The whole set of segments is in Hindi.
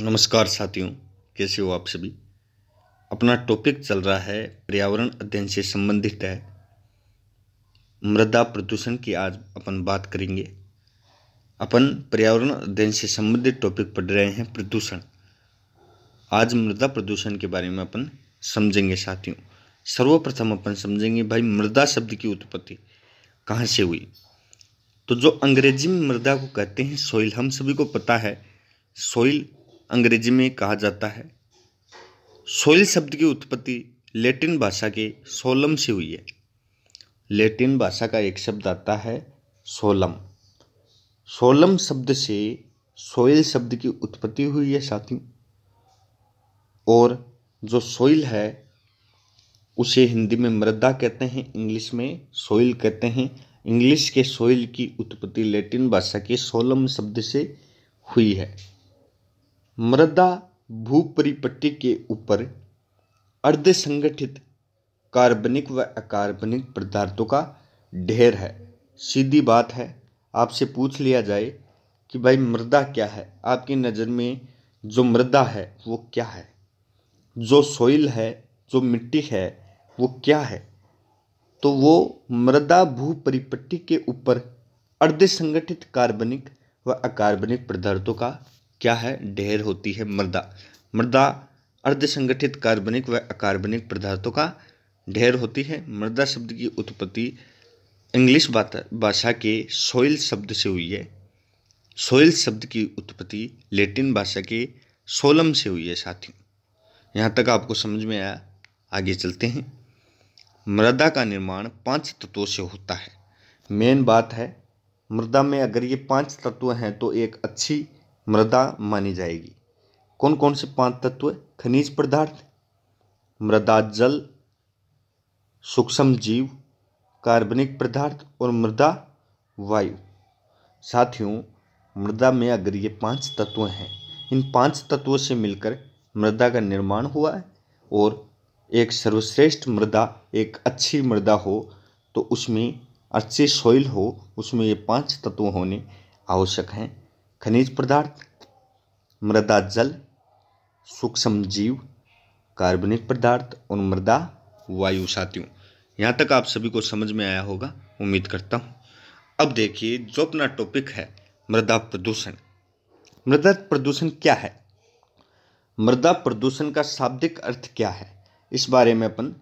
नमस्कार साथियों कैसे हो आप सभी अपना टॉपिक चल रहा है पर्यावरण अध्ययन से संबंधित है मृदा प्रदूषण की आज अपन बात करेंगे अपन पर्यावरण अध्ययन से संबंधित टॉपिक पढ़ रहे हैं प्रदूषण आज मृदा प्रदूषण के बारे में अपन समझेंगे साथियों सर्वप्रथम अपन समझेंगे भाई मृदा शब्द की उत्पत्ति कहाँ से हुई तो जो अंग्रेजी में मृदा को कहते हैं सोइल हम सभी को पता है सोइल अंग्रेजी में कहा जाता है सोइल शब्द की उत्पत्ति लैटिन भाषा के सोलम से हुई है लैटिन भाषा का एक शब्द आता है सोलम सोलम शब्द से सोइल शब्द की उत्पत्ति हुई है साथियों और जो सोइल है उसे हिंदी में मृदा कहते हैं इंग्लिश में सोइल कहते हैं इंग्लिश के सोइल की उत्पत्ति लैटिन भाषा के सोलम शब्द से हुई है मृदा भूपरिपट्टी के ऊपर अर्धसंगठित कार्बनिक व अकार्बनिक पदार्थों का ढेर है सीधी बात है आपसे पूछ लिया जाए कि भाई मृदा क्या है आपकी नज़र में जो मृदा है वो क्या है जो सोइल है जो मिट्टी है वो क्या है तो वो मृदा भूपरिपट्टी के ऊपर अर्धसंगठित कार्बनिक व अकार्बनिक पदार्थों का क्या है ढेर होती है मृदा मृदा अर्धसंगठित कार्बनिक व अकार्बनिक पदार्थों का ढेर होती है मृदा शब्द की उत्पत्ति इंग्लिश भाषा के सोइल शब्द से हुई है सोइल शब्द की उत्पत्ति लेटिन भाषा के सोलम से हुई है साथियों यहाँ तक आपको समझ में आया आगे चलते हैं मृदा का निर्माण पांच तत्वों से होता है मेन बात है मृदा में अगर ये पांच तत्व हैं तो एक अच्छी मृदा मानी जाएगी कौन कौन से पांच तत्व खनिज पदार्थ मृदा जल सूक्ष्म जीव कार्बनिक पदार्थ और मृदा वायु साथियों मृदा में अगर ये पांच तत्व हैं इन पांच तत्वों से मिलकर मृदा का निर्माण हुआ है और एक सर्वश्रेष्ठ मृदा एक अच्छी मृदा हो तो उसमें अच्छी सॉइल हो उसमें ये पांच तत्व होने आवश्यक हैं खनिज पदार्थ मृदा जल सूक्ष्म जीव कार्बनिक पदार्थ और मृदा वायु साथियों यहाँ तक आप सभी को समझ में आया होगा उम्मीद करता हूँ अब देखिए जो अपना टॉपिक है मृदा प्रदूषण मृदा प्रदूषण क्या है मृदा प्रदूषण का शाब्दिक अर्थ क्या है इस बारे में अपन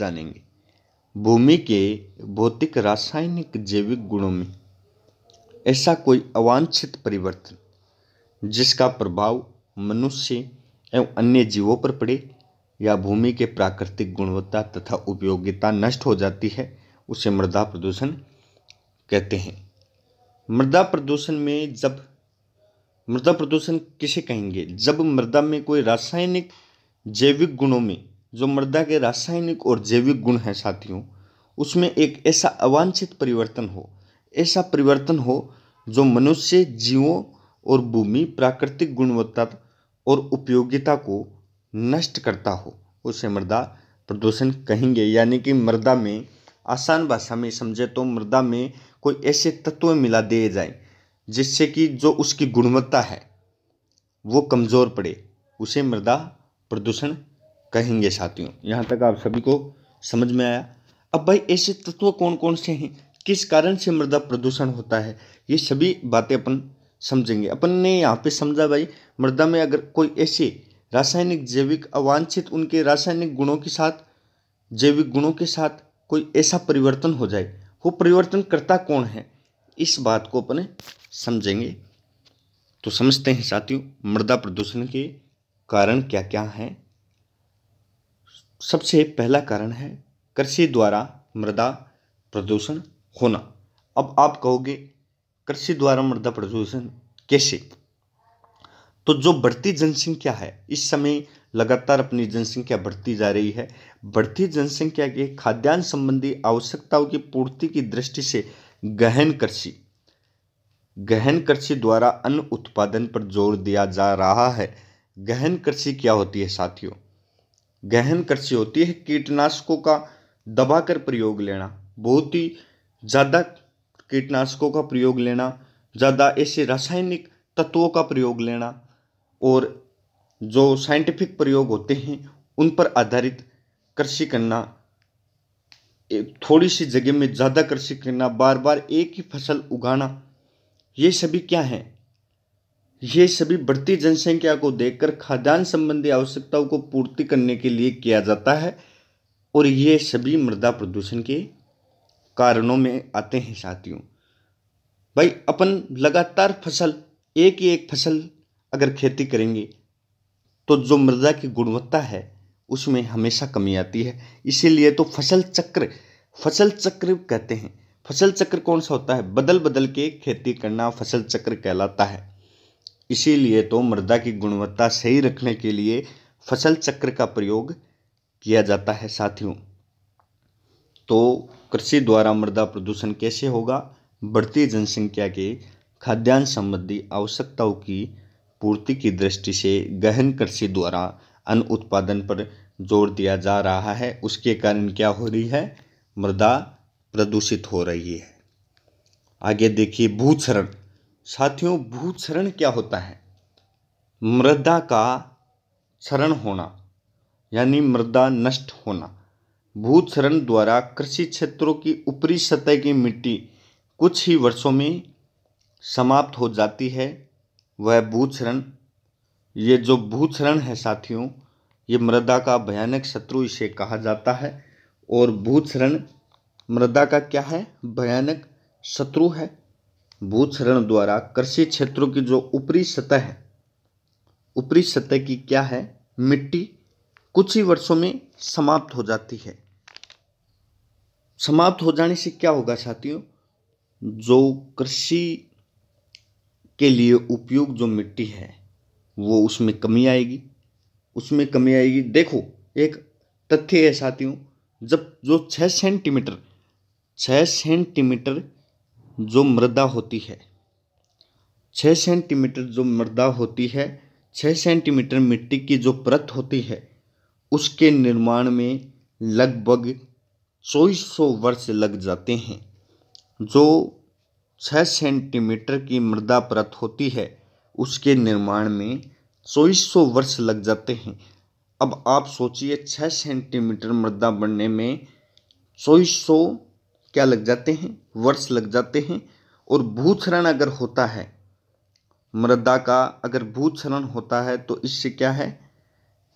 जानेंगे भूमि के भौतिक रासायनिक जैविक गुणों में ऐसा कोई अवांछित परिवर्तन जिसका प्रभाव मनुष्य एवं अन्य जीवों पर पड़े या भूमि के प्राकृतिक गुणवत्ता तथा उपयोगिता नष्ट हो जाती है उसे मृदा प्रदूषण कहते हैं मृदा प्रदूषण में जब मृदा प्रदूषण किसे कहेंगे जब मृदा में कोई रासायनिक जैविक गुणों में जो मृदा के रासायनिक और जैविक गुण हैं साथियों उसमें एक ऐसा अवांछित परिवर्तन हो ऐसा परिवर्तन हो जो मनुष्य जीवों और भूमि प्राकृतिक गुणवत्ता और उपयोगिता को नष्ट करता हो उसे मृदा प्रदूषण कहेंगे यानी कि मृदा में आसान भाषा में समझे तो मृदा में कोई ऐसे तत्व मिला दिए जाए जिससे कि जो उसकी गुणवत्ता है वो कमज़ोर पड़े उसे मृदा प्रदूषण कहेंगे साथियों यहाँ तक आप सभी को समझ में आया अब भाई ऐसे तत्व कौन कौन से हैं किस कारण से मृदा प्रदूषण होता है ये सभी बातें अपन समझेंगे अपन ने यहाँ पे समझा भाई मृदा में अगर कोई ऐसे रासायनिक जैविक अवांछित उनके रासायनिक गुणों के साथ जैविक गुणों के साथ कोई ऐसा परिवर्तन हो जाए वो परिवर्तन करता कौन है इस बात को अपने समझेंगे तो समझते हैं साथियों मृदा प्रदूषण के कारण क्या क्या हैं सबसे पहला कारण है कृषि द्वारा मृदा प्रदूषण होना अब आप कहोगे कृषि द्वारा मृदा प्रदूषण कैसे तो जो बढ़ती जनसंख्या है इस समय लगातार अपनी जनसंख्या बढ़ती जा रही है बढ़ती जनसंख्या के खाद्यान्न संबंधी आवश्यकताओं की पूर्ति की दृष्टि से गहन कृषि गहन कृषि द्वारा अन्न उत्पादन पर जोर दिया जा रहा है गहन कृषि क्या होती है साथियों गहन कृषि होती है कीटनाशकों का दबाकर प्रयोग लेना बहुत ही ज़्यादा कीटनाशकों का प्रयोग लेना ज़्यादा ऐसे रासायनिक तत्वों का प्रयोग लेना और जो साइंटिफिक प्रयोग होते हैं उन पर आधारित कृषि करना थोड़ी सी जगह में ज़्यादा कृषि करना बार बार एक ही फसल उगाना ये सभी क्या हैं ये सभी बढ़ती जनसंख्या को देखकर खाद्यान्न संबंधी आवश्यकताओं को पूर्ति करने के लिए किया जाता है और ये सभी मृदा प्रदूषण के कारणों में आते हैं साथियों भाई अपन लगातार फसल एक ही एक फसल अगर खेती करेंगे तो जो मृदा की गुणवत्ता है उसमें हमेशा कमी आती है इसीलिए तो फसल चक्र फसल चक्र कहते हैं फसल चक्र कौन सा होता है बदल बदल के खेती करना फसल चक्र कहलाता है इसीलिए तो मृदा की गुणवत्ता सही रखने के लिए फसल चक्र का प्रयोग किया जाता है साथियों तो कृषि द्वारा मृदा प्रदूषण कैसे होगा बढ़ती जनसंख्या के खाद्यान्न संबंधी आवश्यकताओं की पूर्ति की दृष्टि से गहन कृषि द्वारा अन्न उत्पादन पर जोर दिया जा रहा है उसके कारण क्या हो रही है मृदा प्रदूषित हो रही है आगे देखिए भूक्षरण साथियों भूक्षरण क्या होता है मृदा का क्षरण होना यानी मृदा नष्ट होना भूचरण द्वारा कृषि क्षेत्रों की ऊपरी सतह की मिट्टी कुछ ही वर्षों में समाप्त हो जाती है वह भूचरण ये जो भूचरण है साथियों ये मृदा का भयानक शत्रु इसे कहा जाता है और भूचरण मृदा का क्या है भयानक शत्रु है भूक्षरण द्वारा कृषि क्षेत्रों की जो ऊपरी सतह है ऊपरी सतह की क्या है मिट्टी कुछ ही वर्षों में समाप्त हो जाती है समाप्त हो जाने से क्या होगा साथियों जो कृषि के लिए उपयोग जो मिट्टी है वो उसमें कमी आएगी उसमें कमी आएगी देखो एक तथ्य है साथियों जब जो छः सेंटीमीटर छः सेंटीमीटर जो मृदा होती है छः सेंटीमीटर जो मृदा होती है छः सेंटीमीटर मिट्टी की जो परत होती है उसके निर्माण में लगभग चौबीस सौ वर्ष लग जाते हैं जो छः सेंटीमीटर की मृदा परत होती है उसके निर्माण में चौबीस सौ वर्ष लग जाते हैं अब आप सोचिए छः सेंटीमीटर मृदा बनने में चौबीस सौ क्या लग जाते हैं वर्ष लग जाते हैं और भूक्षरण अगर होता है मृदा का अगर भूक्षरण होता है तो इससे क्या है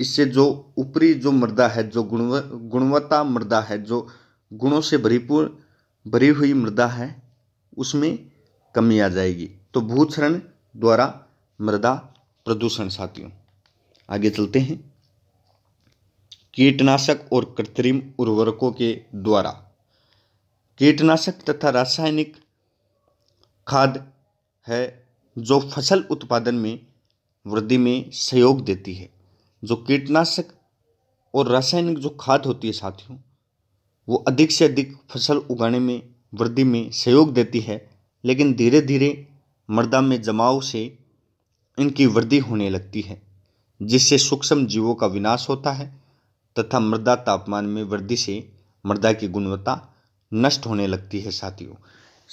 इससे जो ऊपरी जो मृदा है जो गुणवत्ता मृदा है जो गुणों से भरीपूर्ण भरी हुई मृदा है उसमें कमी आ जाएगी तो भूक्षरण द्वारा मृदा प्रदूषण साथियों आगे चलते हैं कीटनाशक और कृत्रिम उर्वरकों के द्वारा कीटनाशक तथा रासायनिक खाद है जो फसल उत्पादन में वृद्धि में सहयोग देती है जो कीटनाशक और रासायनिक जो खाद होती है साथियों वो अधिक से अधिक फसल उगाने में वृद्धि में सहयोग देती है लेकिन धीरे धीरे मृदा में जमाव से इनकी वृद्धि होने लगती है जिससे सूक्ष्म जीवों का विनाश होता है तथा मृदा तापमान में वृद्धि से मृदा की गुणवत्ता नष्ट होने लगती है साथियों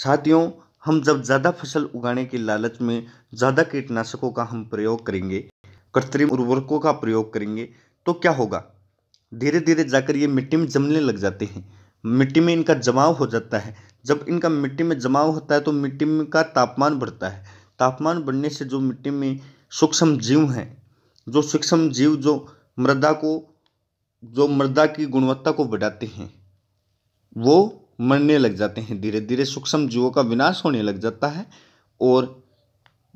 साथियों हम जब ज़्यादा फसल उगाने के लालच में ज़्यादा कीटनाशकों का हम प्रयोग करेंगे कृत्रिम उर्वरकों का प्रयोग करेंगे तो क्या होगा धीरे धीरे जाकर ये मिट्टी में जमने लग जाते हैं मिट्टी में इनका जमाव हो जाता है जब इनका मिट्टी में जमाव होता है तो मिट्टी में का तापमान बढ़ता है तापमान बढ़ने से जो मिट्टी में सूक्ष्म जीव हैं जो सूक्ष्म जीव जो मृदा को जो मृदा की गुणवत्ता को बढ़ाते हैं वो मरने लग जाते हैं धीरे धीरे सूक्ष्म जीवों का विनाश होने लग जाता है और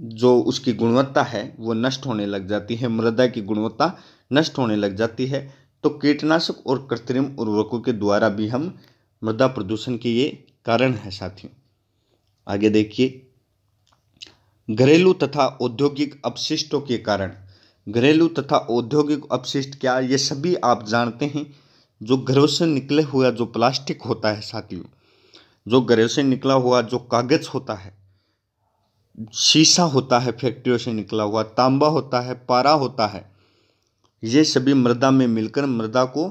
जो उसकी गुणवत्ता है वो नष्ट होने लग जाती है मृदा की गुणवत्ता नष्ट होने लग जाती है तो कीटनाशक और कृत्रिम उर्वरकों के द्वारा भी हम मृदा प्रदूषण के ये कारण है साथियों आगे देखिए घरेलू तथा औद्योगिक अपशिष्टों के कारण घरेलू तथा औद्योगिक अपशिष्ट क्या ये सभी आप जानते हैं जो घरों से निकले हुआ जो प्लास्टिक होता है साथियों जो घरों से निकला हुआ जो कागज़ होता है शीशा होता है फैक्ट्रियों से निकला हुआ तांबा होता है पारा होता है ये सभी मृदा में मिलकर मृदा को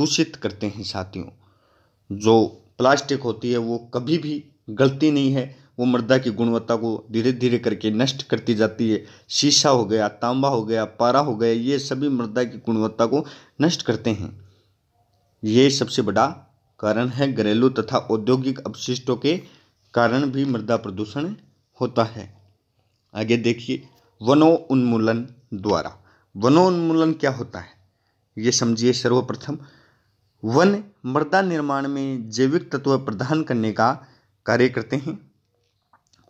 दूषित करते हैं साथियों जो प्लास्टिक होती है वो कभी भी गलती नहीं है वो मृदा की गुणवत्ता को धीरे धीरे करके नष्ट करती जाती है शीशा हो गया तांबा हो गया पारा हो गया ये सभी मृदा की गुणवत्ता को नष्ट करते हैं ये सबसे बड़ा कारण है घरेलू तथा औद्योगिक अपशिष्टों के कारण भी मृदा प्रदूषण होता है आगे देखिए वनोन्मूलन द्वारा वनोन्मूलन क्या होता है ये समझिए सर्वप्रथम वन मृदा निर्माण में जैविक तत्व प्रदान करने का कार्य करते हैं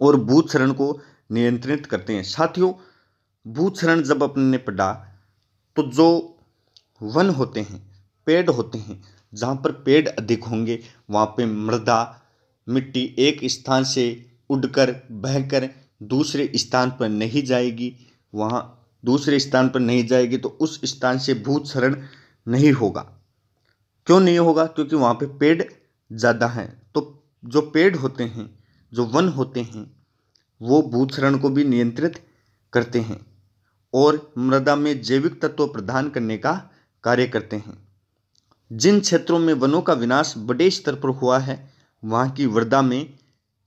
और भूक्षरण को नियंत्रित करते हैं साथियों भूक्षरण जब अपने निपटा तो जो वन होते हैं पेड़ होते हैं जहाँ पर पेड़ अधिक होंगे वहाँ पे मृदा मिट्टी एक स्थान से उड़कर बहकर दूसरे स्थान पर नहीं जाएगी वहाँ दूसरे स्थान पर नहीं जाएगी तो उस स्थान से भूत शरण नहीं होगा क्यों नहीं होगा क्योंकि वहाँ पे पेड़ ज़्यादा हैं तो जो पेड़ होते हैं जो वन होते हैं वो भूत शरण को भी नियंत्रित करते हैं और मृदा में जैविक तत्व प्रदान करने का कार्य करते हैं जिन क्षेत्रों में वनों का विनाश बड़े स्तर पर हुआ है वहाँ की वृदा में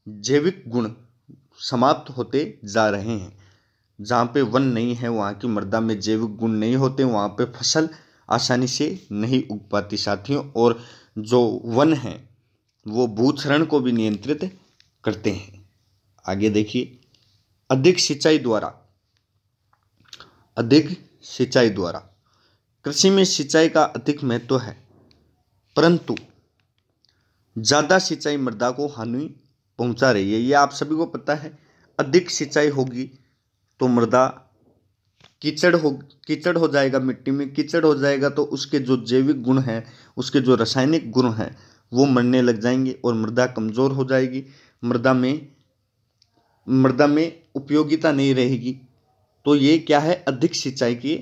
जैविक गुण समाप्त होते जा रहे हैं जहाँ पे वन नहीं है वहाँ की मृदा में जैविक गुण नहीं होते वहाँ पे फसल आसानी से नहीं उग पाती साथियों और जो वन हैं वो भूक्षरण को भी नियंत्रित करते हैं आगे देखिए अधिक सिंचाई द्वारा अधिक सिंचाई द्वारा कृषि में सिंचाई का अधिक महत्व है परंतु ज़्यादा सिंचाई मृदा को हानि पहुंचा रही है ये आप सभी को पता है अधिक सिंचाई होगी तो मृदा कीचड़ हो कीचड़ हो जाएगा मिट्टी में कीचड़ हो जाएगा तो उसके जो जैविक गुण हैं उसके जो रासायनिक गुण हैं वो मरने लग जाएंगे और मृदा कमज़ोर हो जाएगी मृदा में मृदा में उपयोगिता नहीं रहेगी तो ये क्या है अधिक सिंचाई के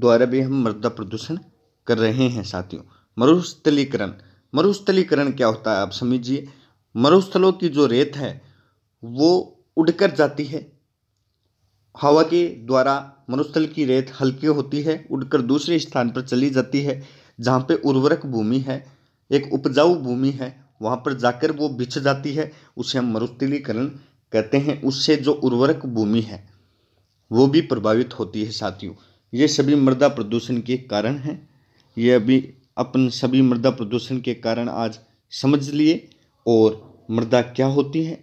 द्वारा भी हम मृदा प्रदूषण कर रहे हैं साथियों मरुस्थलीकरण मरुस्थलीकरण क्या होता है आप समझिए मरुस्थलों की जो रेत है वो उड़कर जाती है हवा के द्वारा मरुस्थल की रेत हल्की होती है उड़कर दूसरे स्थान पर चली जाती है जहाँ पे उर्वरक भूमि है एक उपजाऊ भूमि है वहाँ पर जाकर वो बिछ जाती है उसे हम मरुस्थलीकरण कहते हैं उससे जो उर्वरक भूमि है वो भी प्रभावित होती है साथियों ये सभी मृदा प्रदूषण के कारण हैं ये अभी अपन सभी मृदा प्रदूषण के कारण आज समझ लिए और मृदा क्या होती है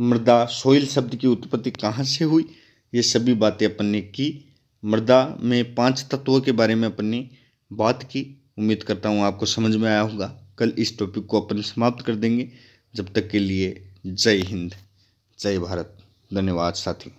मृदा सोइल शब्द की उत्पत्ति कहाँ से हुई ये सभी बातें अपन ने की मृदा में पांच तत्वों के बारे में अपन ने बात की उम्मीद करता हूँ आपको समझ में आया होगा कल इस टॉपिक को अपन समाप्त कर देंगे जब तक के लिए जय हिंद जय भारत धन्यवाद साथी